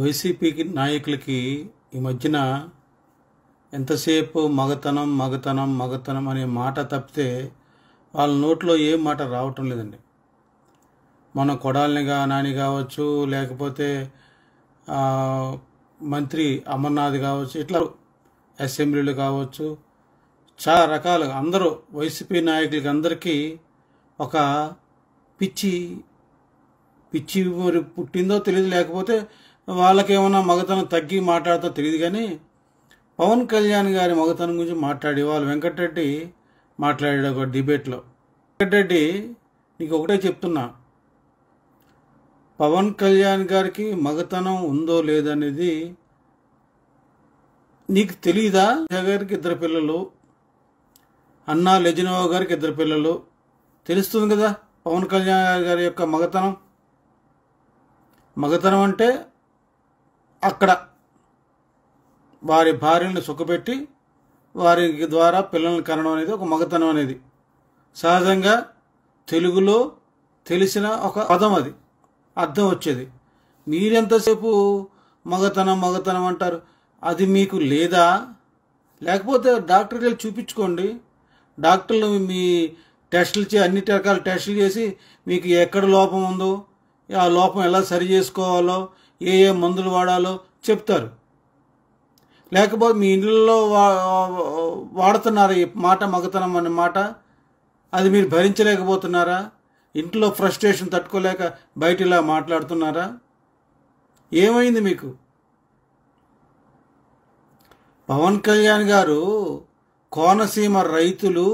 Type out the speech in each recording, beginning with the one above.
వైసీపీకి నాయకులకి ఈ మధ్యన ఎంతసేపు మగతనం మగతనం మగతనం అనే మాట తప్పితే వాళ్ళ నోట్లో ఏ మాట రావటం లేదండి మన కొడాలని నాని కావచ్చు లేకపోతే మంత్రి అమర్నాథ్ కావచ్చు ఇట్లా అసెంబ్లీలు కావచ్చు చాలా రకాలుగా అందరూ వైసీపీ నాయకులకి అందరికీ ఒక పిచ్చి పిచ్చి మరి పుట్టిందో తెలియదు లేకపోతే వాళ్ళకేమన్నా మగతనం తగ్గి మాట్లాడతా తెలియదు కానీ పవన్ కళ్యాణ్ గారి మగతనం గురించి మాట్లాడి వాళ్ళు వెంకటరెడ్డి మాట్లాడాడు ఒక డిబేట్లో వెంకటరెడ్డి నీకు ఒకటే చెప్తున్నా పవన్ కళ్యాణ్ గారికి మగతనం ఉందో లేదనేది నీకు తెలీదా గారికి ఇద్దరు పిల్లలు అన్నా లెజినవా గారికి ఇద్దరు పిల్లలు తెలుస్తుంది కదా పవన్ కళ్యాణ్ గారి యొక్క మగతనం మగతనం అంటే అక్కడ వారి భార్యను సుఖపెట్టి వారి ద్వారా పిల్లల్ని కనడం అనేది ఒక మగతనం అనేది సహజంగా తెలుగులో తెలిసిన ఒక పదం అది అర్థం వచ్చేది మీరెంతసేపు మగతనం మగతనం అంటారు అది మీకు లేదా లేకపోతే డాక్టర్కి వెళ్ళి చూపించుకోండి డాక్టర్లు మీ టెస్టులు చే అన్ని రకాల టెస్టులు చేసి మీకు ఎక్కడ లోపం ఉందో ఆ లోపం ఎలా సరి చేసుకోవాలో ఏ ఏ మందులు వాడాలో చెప్తారు లేకపోతే మీ ఇండ్లలో వాడుతున్నారా ఈ మాట మగతనం అనే మాట అది మీరు భరించలేకపోతున్నారా ఇంట్లో ఫ్రస్ట్రేషన్ తట్టుకోలేక బయట ఇలా మాట్లాడుతున్నారా ఏమైంది మీకు పవన్ కళ్యాణ్ గారు కోనసీమ రైతులు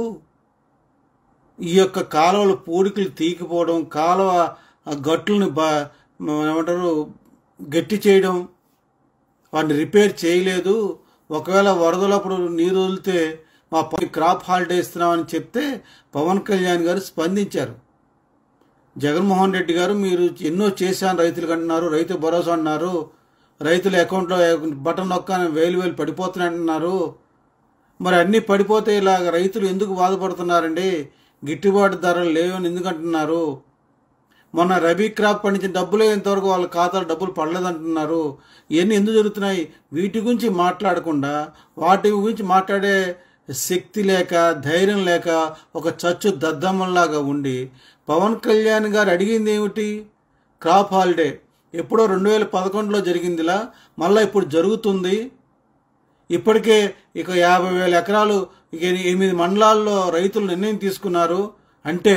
ఈ యొక్క కాలువల పూడికలు తీకిపోవడం కాలువ గట్లను బా ఏమంటారు గట్టి చేయడం వాడిని రిపేర్ చేయలేదు ఒకవేళ వరదలప్పుడు నీరు వదిలితే మా పని క్రాప్ హాలిడే ఇస్తున్నామని చెప్తే పవన్ కళ్యాణ్ గారు స్పందించారు జగన్మోహన్ రెడ్డి గారు మీరు ఎన్నో చేశాను రైతులకు అంటున్నారు రైతు భరోసా అన్నారు రైతుల అకౌంట్లో బటన్ నొక్కని వేలు వేలు పడిపోతున్నాయంటున్నారు మరి అన్నీ పడిపోతే ఇలాగ రైతులు ఎందుకు బాధపడుతున్నారండి గిట్టుబాటు ధరలు లేవని ఎందుకంటున్నారు మొన్న రబీ క్రాప్ పండించిన డబ్బులే ఇంతవరకు వాళ్ళ ఖాతాలో డబ్బులు పడలేదంటున్నారు ఇవన్నీ ఎందుకు జరుగుతున్నాయి వీటి గురించి మాట్లాడకుండా వాటి గురించి మాట్లాడే శక్తి లేక ధైర్యం లేక ఒక చచ్చు దద్దమ్మలాగా ఉండి పవన్ కళ్యాణ్ గారు అడిగింది ఏమిటి క్రాప్ హాలిడే ఎప్పుడో రెండు వేల పదకొండులో జరిగిందిలా మళ్ళీ ఇప్పుడు జరుగుతుంది ఇప్పటికే ఇక యాభై వేల ఎకరాలు ఎనిమిది మండలాల్లో రైతులు నిర్ణయం తీసుకున్నారు అంటే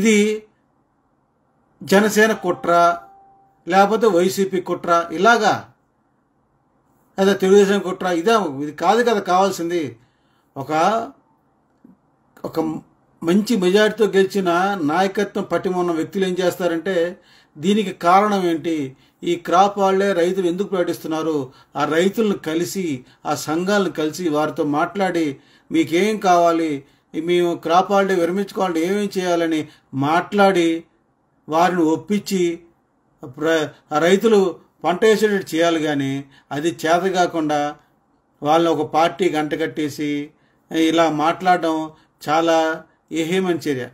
ఇది జనసేన కుట్ర లేకపోతే వైసీపీ కుట్ర ఇలాగా లేదా తెలుగుదేశం కుట్ర ఇదే ఇది కాదు కదా కావాల్సింది ఒక ఒక మంచి మెజార్టీతో గెలిచిన నాయకత్వం పట్టిమ ఉన్న వ్యక్తులు ఏం చేస్తారంటే దీనికి కారణం ఏంటి ఈ క్రాప్ వాళ్లే రైతులు ఎందుకు ప్రకటిస్తున్నారు ఆ రైతులను కలిసి ఆ సంఘాలను కలిసి వారితో మాట్లాడి మీకేం కావాలి మేము క్రాప్ వాళ్ళే విరమించుకోవాలంటే ఏమేమి చేయాలని మాట్లాడి వారిని ఒప్పించి రైతులు పంట వేసేటట్టు చేయాలి కానీ అది చేత కాకుండా వాళ్ళని ఒక పార్టీ గంట కట్టేసి ఇలా మాట్లాడడం చాలా ఏహేమని చర్య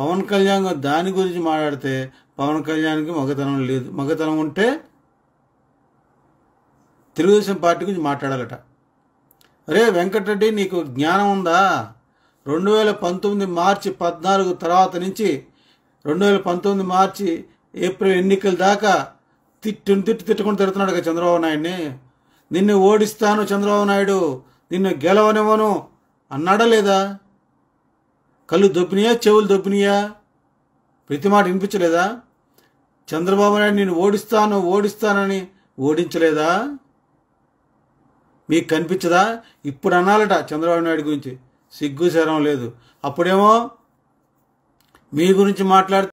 పవన్ కళ్యాణ్ దాని గురించి మాట్లాడితే పవన్ కళ్యాణ్కి మగతనం లేదు మగతనం ఉంటే తెలుగుదేశం పార్టీ గురించి మాట్లాడాలట రే వెంకటరెడ్డి నీకు జ్ఞానం ఉందా రెండు వేల పంతొమ్మిది మార్చి పద్నాలుగు తర్వాత నుంచి రెండు వేల పంతొమ్మిది మార్చి ఏప్రిల్ ఎన్నికల దాకా తిట్టుని తిట్టు తిట్టుకుని తిడుతున్నాడు కదా చంద్రబాబు నాయుడిని నిన్ను ఓడిస్తాను చంద్రబాబు నాయుడు నిన్ను గెలవనివ్వను అన్నాడా లేదా కళ్ళు దొబ్బినాయా చెవులు దొబ్బినాయా ప్రతి మాట వినిపించలేదా చంద్రబాబు నాయుడు నేను ఓడిస్తాను ఓడిస్తానని ఓడించలేదా మీకు కనిపించదా ఇప్పుడు అనాలట చంద్రబాబు నాయుడు గురించి సిగ్గు శరం లేదు అప్పుడేమో మీ గురించి మాట్లాడుతూ